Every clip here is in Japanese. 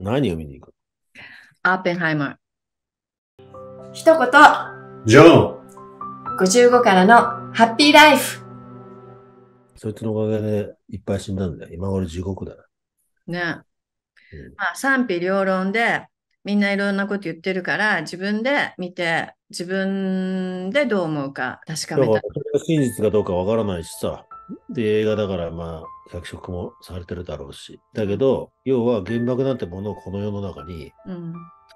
何を見に行くアーペンハイマー。一言。ジョン。55からのハッピーライフ。そいつのおかげでいっぱい死んだんだよ。今頃地獄だな。ね、うん、まあ賛否両論で、みんないろんなこと言ってるから、自分で見て、自分でどう思うか確かめたい。真実かどうかわからないしさ。で、映画だからまあ、脚色もされてるだろうし。だけど、要は原爆なんてものをこの世の中に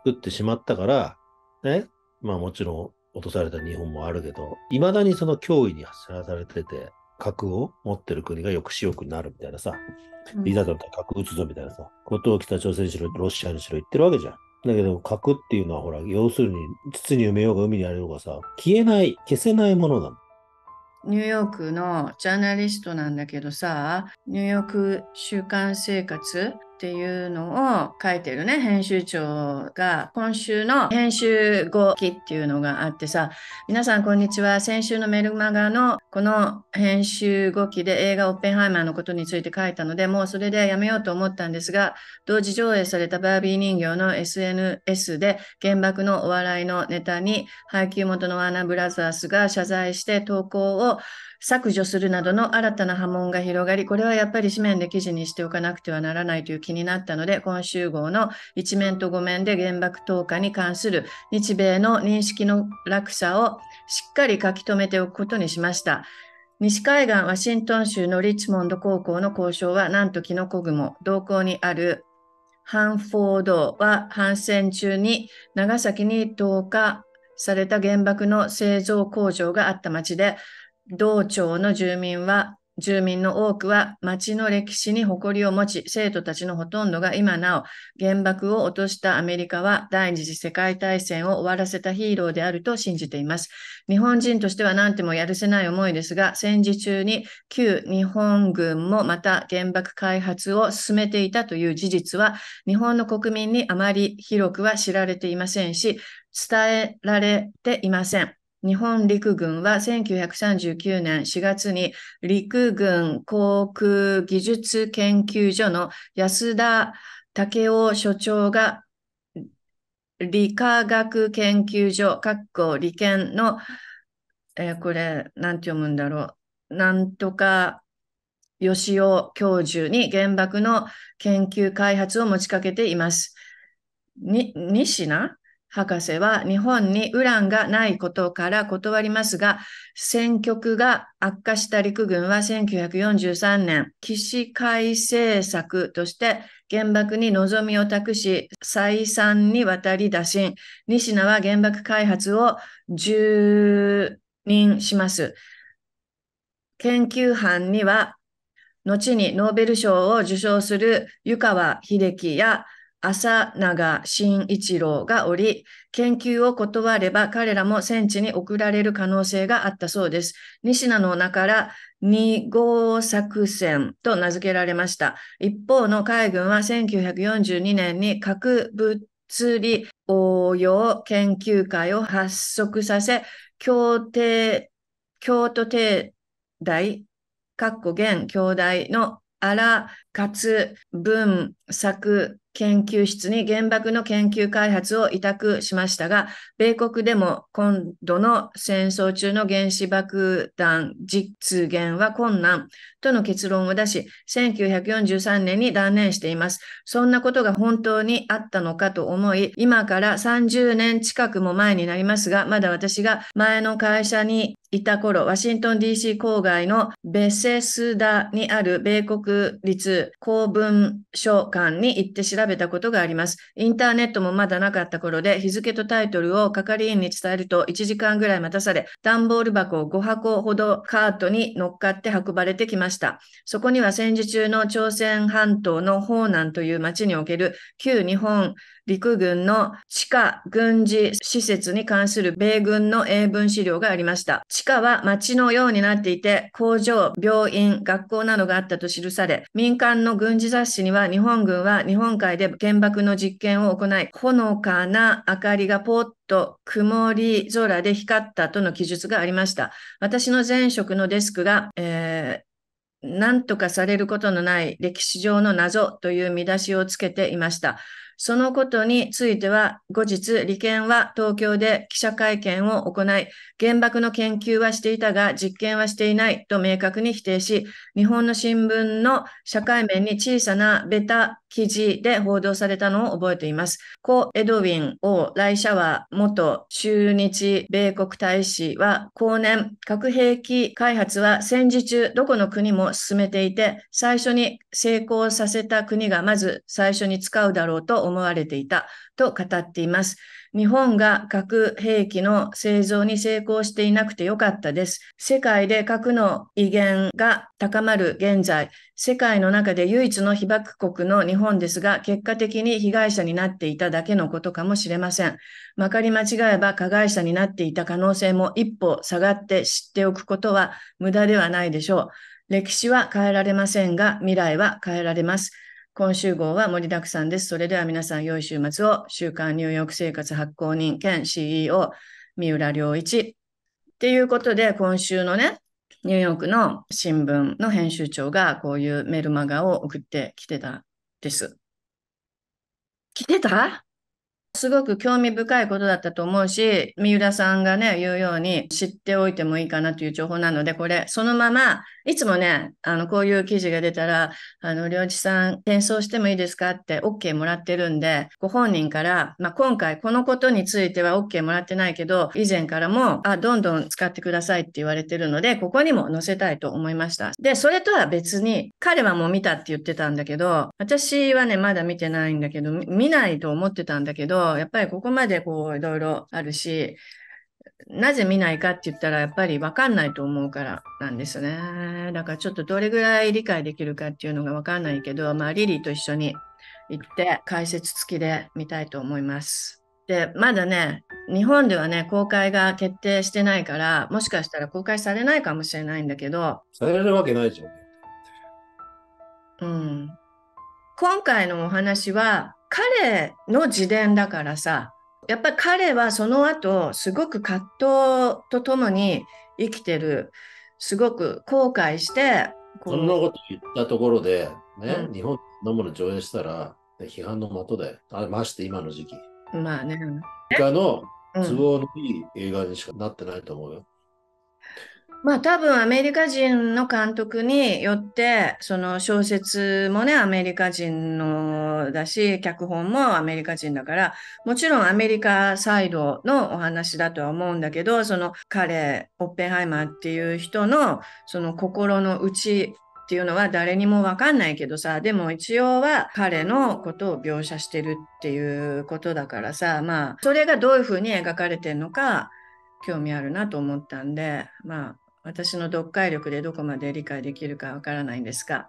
作ってしまったから、ね、まあもちろん落とされた日本もあるけど、いまだにその脅威にさらされてて、核を持ってる国が抑止力になるみたいなさ、いざだったら核撃つぞみたいなさ、ことを北朝鮮にしろ、ロシアにしろ言ってるわけじゃん。だけど、核っていうのはほら、要するに、筒に埋めようが海にあれようがさ、消えない、消せないものなの。ニューヨークのジャーナリストなんだけどさ、ニューヨーク週刊生活っていうのを書いてるね編集長が今週の編集後期っていうのがあってさ皆さんこんにちは先週のメルマガのこの編集後期で映画「オッペンハイマー」のことについて書いたのでもうそれでやめようと思ったんですが同時上映されたバービー人形の SNS で原爆のお笑いのネタに配給元のワーナーブラザースが謝罪して投稿を削除するなどの新たな波紋が広がり、これはやっぱり紙面で記事にしておかなくてはならないという気になったので、今週号の一面と五面で原爆投下に関する日米の認識の落差をしっかり書き留めておくことにしました。西海岸ワシントン州のリッチモンド高校の交渉は、なんとキノコ雲、同校にあるハンフォードは反戦中に長崎に投下された原爆の製造工場があった町で、道庁の住民は、住民の多くは町の歴史に誇りを持ち、生徒たちのほとんどが今なお原爆を落としたアメリカは第二次世界大戦を終わらせたヒーローであると信じています。日本人としては何てもやるせない思いですが、戦時中に旧日本軍もまた原爆開発を進めていたという事実は、日本の国民にあまり広くは知られていませんし、伝えられていません。日本陸軍は1939年4月に陸軍航空技術研究所の安田武雄所長が理化学研究所、かっこ理研の、えー、これ、なんて読むんだろう。なんとか、吉尾教授に原爆の研究開発を持ちかけています。に、西名博士は日本にウランがないことから断りますが、戦局が悪化した陸軍は1943年、起死回生策として原爆に望みを託し、再三にわたり打診。西名は原爆開発を住任します。研究班には、後にノーベル賞を受賞する湯川秀樹や朝永慎一郎がおり、研究を断れば彼らも戦地に送られる可能性があったそうです。西名の名から2号作戦と名付けられました。一方の海軍は1942年に核物理応用研究会を発足させ、協定、京都帝大、っこ現兄弟の荒勝文作研究室に原爆の研究開発を委託しましたが、米国でも今度の戦争中の原子爆弾実現は困難との結論を出し、1943年に断念しています。そんなことが本当にあったのかと思い、今から30年近くも前になりますが、まだ私が前の会社にいた頃、ワシントン DC 郊外のベセスダにある米国立公文書館に行って調べたことがあります。インターネットもまだなかった頃で、日付とタイトルを係員に伝えると1時間ぐらい待たされ、段ボール箱を5箱ほどカートに乗っかって運ばれてきました。そこには戦時中の朝鮮半島の方南という町における旧日本陸軍の地下軍事施設に関する米軍の英文資料がありました。地下は町のようになっていて、工場、病院、学校などがあったと記され、民間の軍事雑誌には日本軍は日本海で原爆の実験を行い、ほのかな明かりがポっッと曇り空で光ったとの記述がありました。私の前職のデスクが、えー何とかされることのない歴史上の謎という見出しをつけていました。そのことについては、後日、利権は東京で記者会見を行い、原爆の研究はしていたが、実験はしていないと明確に否定し、日本の新聞の社会面に小さなベタ記事で報道されたのを覚えています。故エドウィンシ来ワー元駐日米国大使は、後年、核兵器開発は戦時中、どこの国も進めていて、最初に成功させた国がまず最初に使うだろうと思われていたと語っています。日本が核兵器の製造に成功していなくてよかったです。世界で核の威厳が高まる現在、世界の中で唯一の被爆国の日本ですが、結果的に被害者になっていただけのことかもしれません。まかり間違えば加害者になっていた可能性も一歩下がって知っておくことは無駄ではないでしょう。歴史は変えられませんが、未来は変えられます。今週号は盛りだくさんです。それでは皆さん、良い週末を。週刊ニューヨーク生活発行人兼 CEO、三浦良一。っていうことで、今週のね、ニューヨークの新聞の編集長がこういうメルマガを送ってきてたです。来てたすごく興味深いことだったと思うし、三浦さんがね、言うように知っておいてもいいかなという情報なので、これ、そのままいつもね、あの、こういう記事が出たら、あの、領事さん転送してもいいですかって OK もらってるんで、ご本人から、まあ、今回このことについては OK もらってないけど、以前からも、あ、どんどん使ってくださいって言われてるので、ここにも載せたいと思いました。で、それとは別に、彼はもう見たって言ってたんだけど、私はね、まだ見てないんだけど、見ないと思ってたんだけど、やっぱりここまでこう、いろいろあるし、なぜ見ないかって言ったらやっぱり分かんないと思うからなんですね。だからちょっとどれぐらい理解できるかっていうのが分かんないけど、まあ、リリーと一緒に行って解説付きで見たいと思います。でまだね日本ではね公開が決定してないからもしかしたら公開されないかもしれないんだけどされるわけないじゃん。うん。今回のお話は彼の自伝だからさやっぱり彼はその後すごく葛藤とともに生きてるすごく後悔してこんなこと言ったところで、ね、うん、日本のもの上映したら批判の的でまして今の時期まあね他の都合のいい映画にしかなってないと思うよ、うんまあ多分アメリカ人の監督によってその小説もねアメリカ人のだし脚本もアメリカ人だからもちろんアメリカサイドのお話だとは思うんだけどその彼オッペンハイマーっていう人のその心の内っていうのは誰にもわかんないけどさでも一応は彼のことを描写してるっていうことだからさまあそれがどういうふうに描かれてるのか興味あるなと思ったんでまあ私の読解力でどこまで理解できるかわからないんですが